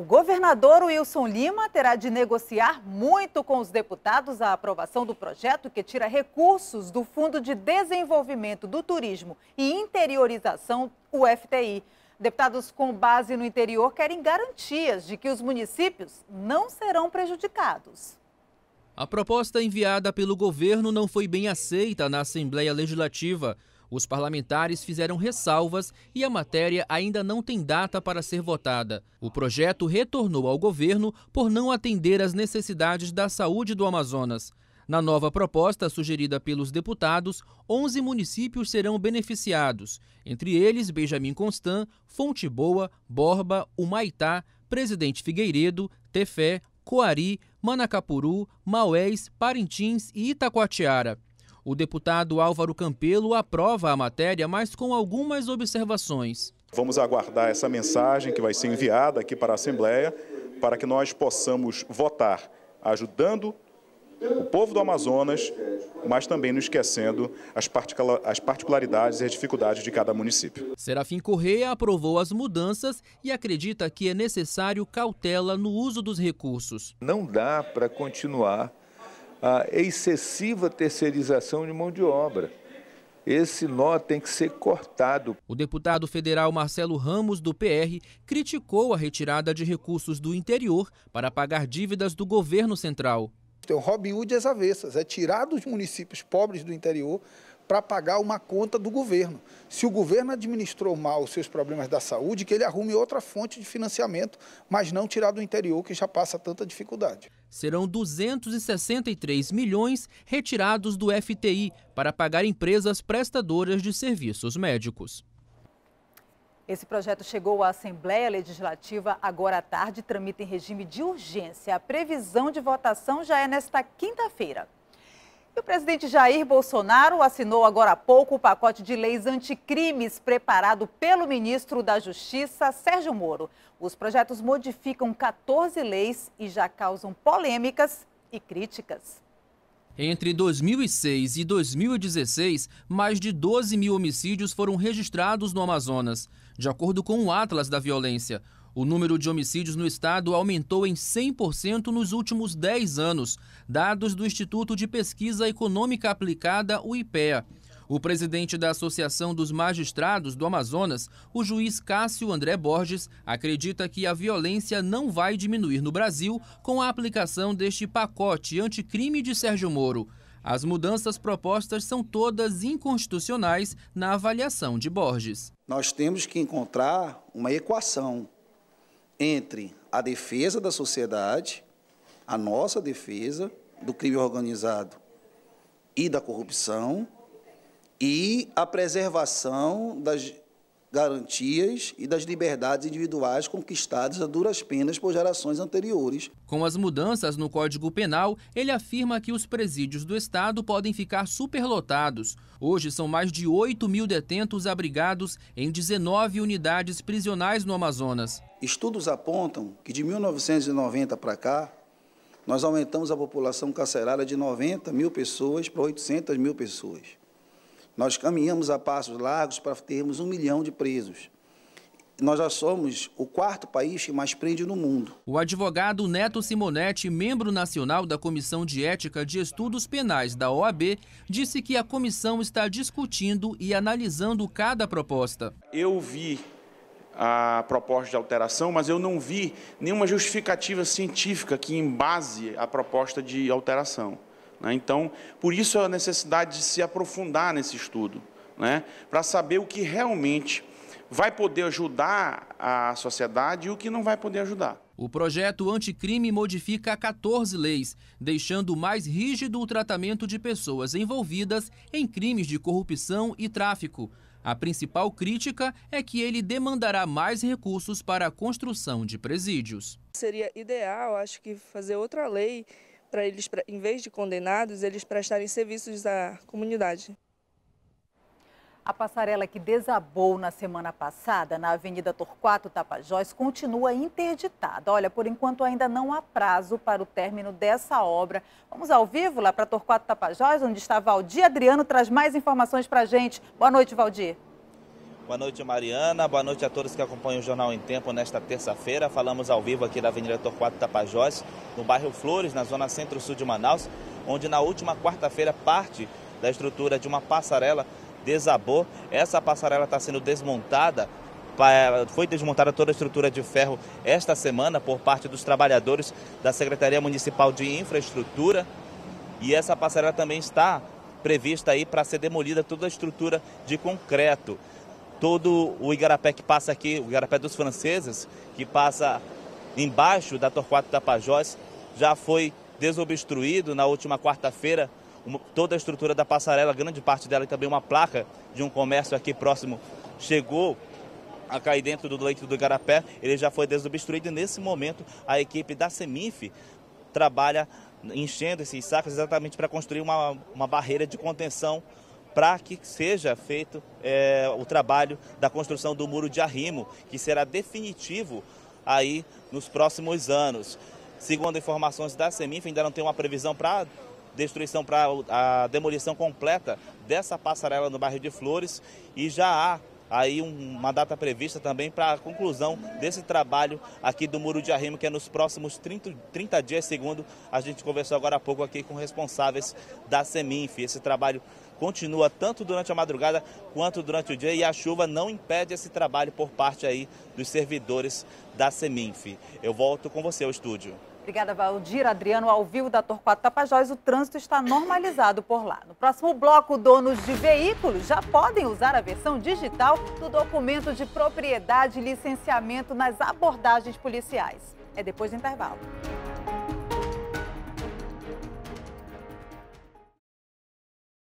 O governador Wilson Lima terá de negociar muito com os deputados a aprovação do projeto que tira recursos do Fundo de Desenvolvimento do Turismo e Interiorização, o FTI. Deputados com base no interior querem garantias de que os municípios não serão prejudicados. A proposta enviada pelo governo não foi bem aceita na Assembleia Legislativa. Os parlamentares fizeram ressalvas e a matéria ainda não tem data para ser votada. O projeto retornou ao governo por não atender às necessidades da saúde do Amazonas. Na nova proposta sugerida pelos deputados, 11 municípios serão beneficiados, entre eles Benjamin Constant, Fonte Boa, Borba, Humaitá, Presidente Figueiredo, Tefé, Coari, Manacapuru, Maués, Parintins e Itacoatiara. O deputado Álvaro Campelo aprova a matéria, mas com algumas observações. Vamos aguardar essa mensagem que vai ser enviada aqui para a Assembleia, para que nós possamos votar ajudando o povo do Amazonas, mas também não esquecendo as particularidades e as dificuldades de cada município. Serafim Correia aprovou as mudanças e acredita que é necessário cautela no uso dos recursos. Não dá para continuar a excessiva terceirização de mão de obra. Esse nó tem que ser cortado. O deputado federal Marcelo Ramos, do PR, criticou a retirada de recursos do interior para pagar dívidas do governo central. Tem o então, Robin Hood às é avessas, é tirar dos municípios pobres do interior para pagar uma conta do governo. Se o governo administrou mal os seus problemas da saúde, que ele arrume outra fonte de financiamento, mas não tirar do interior que já passa tanta dificuldade. Serão 263 milhões retirados do FTI para pagar empresas prestadoras de serviços médicos. Esse projeto chegou à Assembleia Legislativa agora à tarde, tramita em regime de urgência. A previsão de votação já é nesta quinta-feira. E o presidente Jair Bolsonaro assinou agora há pouco o pacote de leis anticrimes preparado pelo ministro da Justiça, Sérgio Moro. Os projetos modificam 14 leis e já causam polêmicas e críticas. Entre 2006 e 2016, mais de 12 mil homicídios foram registrados no Amazonas. De acordo com o Atlas da Violência, o número de homicídios no estado aumentou em 100% nos últimos 10 anos, dados do Instituto de Pesquisa Econômica Aplicada, o IPEA. O presidente da Associação dos Magistrados do Amazonas, o juiz Cássio André Borges, acredita que a violência não vai diminuir no Brasil com a aplicação deste pacote anticrime de Sérgio Moro. As mudanças propostas são todas inconstitucionais na avaliação de Borges. Nós temos que encontrar uma equação entre a defesa da sociedade, a nossa defesa do crime organizado e da corrupção, e a preservação das garantias e das liberdades individuais conquistadas a duras penas por gerações anteriores. Com as mudanças no Código Penal, ele afirma que os presídios do Estado podem ficar superlotados. Hoje são mais de 8 mil detentos abrigados em 19 unidades prisionais no Amazonas. Estudos apontam que de 1990 para cá, nós aumentamos a população carcerária de 90 mil pessoas para 800 mil pessoas. Nós caminhamos a passos largos para termos um milhão de presos nós já somos o quarto país que mais prende no mundo. O advogado Neto Simonetti, membro nacional da Comissão de Ética de Estudos Penais da OAB, disse que a comissão está discutindo e analisando cada proposta. Eu vi a proposta de alteração, mas eu não vi nenhuma justificativa científica que embase a proposta de alteração. Né? Então, por isso a necessidade de se aprofundar nesse estudo, né? para saber o que realmente vai poder ajudar a sociedade e o que não vai poder ajudar. O projeto anticrime modifica 14 leis, deixando mais rígido o tratamento de pessoas envolvidas em crimes de corrupção e tráfico. A principal crítica é que ele demandará mais recursos para a construção de presídios. Seria ideal, acho que, fazer outra lei para eles, em vez de condenados, eles prestarem serviços à comunidade. A passarela que desabou na semana passada na Avenida Torquato Tapajós continua interditada. Olha, por enquanto ainda não há prazo para o término dessa obra. Vamos ao vivo lá para Torquato Tapajós, onde está Valdir Adriano, traz mais informações para a gente. Boa noite, Valdir. Boa noite, Mariana. Boa noite a todos que acompanham o Jornal em Tempo nesta terça-feira. Falamos ao vivo aqui da Avenida Torquato Tapajós, no bairro Flores, na zona centro-sul de Manaus, onde na última quarta-feira parte da estrutura de uma passarela desabou. Essa passarela está sendo desmontada foi desmontada toda a estrutura de ferro esta semana por parte dos trabalhadores da Secretaria Municipal de Infraestrutura. E essa passarela também está prevista aí para ser demolida toda a estrutura de concreto todo o Igarapé que passa aqui, o Igarapé dos Franceses, que passa embaixo da Torquato Tapajós, já foi desobstruído na última quarta-feira. Toda a estrutura da passarela, grande parte dela e também uma placa de um comércio aqui próximo chegou a cair dentro do leito do Igarapé. Ele já foi desobstruído e nesse momento a equipe da Semif trabalha enchendo esses sacos exatamente para construir uma, uma barreira de contenção para que seja feito é, o trabalho da construção do muro de arrimo, que será definitivo aí nos próximos anos. Segundo informações da Seminf, ainda não tem uma previsão para destruição, para a demolição completa dessa passarela no bairro de Flores e já há aí uma data prevista também para a conclusão desse trabalho aqui do Muro de Arrimo, que é nos próximos 30, 30 dias, segundo a gente conversou agora há pouco aqui com responsáveis da Seminf. Esse trabalho continua tanto durante a madrugada quanto durante o dia e a chuva não impede esse trabalho por parte aí dos servidores da Seminf. Eu volto com você ao estúdio. Obrigada, Valdir. Adriano, ao vivo da Torquato Tapajós, o trânsito está normalizado por lá. No próximo bloco, donos de veículos já podem usar a versão digital do documento de propriedade e licenciamento nas abordagens policiais. É depois do intervalo.